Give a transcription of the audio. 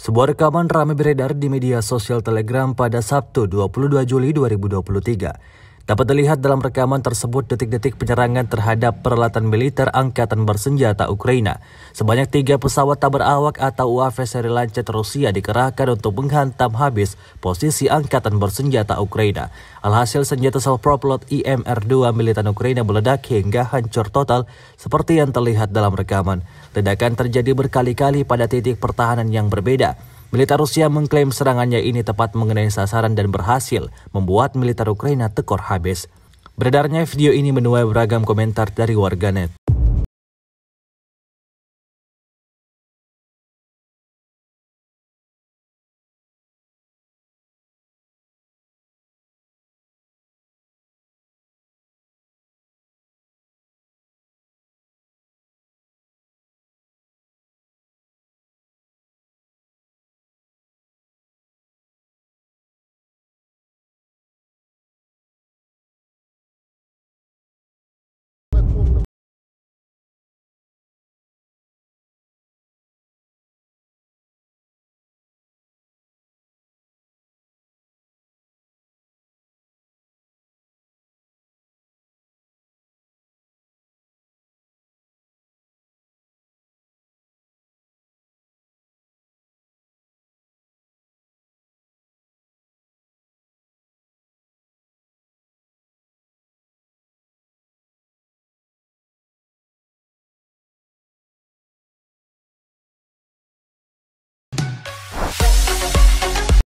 Sebuah rekaman ramai beredar di media sosial Telegram pada Sabtu 22 Juli 2023. Dapat dilihat dalam rekaman tersebut detik-detik penyerangan terhadap peralatan militer angkatan bersenjata Ukraina. Sebanyak tiga pesawat tak berawak atau UAV seri Lancet Rusia dikerahkan untuk menghantam habis posisi angkatan bersenjata Ukraina. Alhasil senjata self-propelled IMR-2 e militan Ukraina meledak hingga hancur total seperti yang terlihat dalam rekaman. Ledakan terjadi berkali-kali pada titik pertahanan yang berbeda. Militer Rusia mengklaim serangannya ini tepat mengenai sasaran dan berhasil membuat militer Ukraina tekor habis. Beredarnya video ini menuai beragam komentar dari warganet.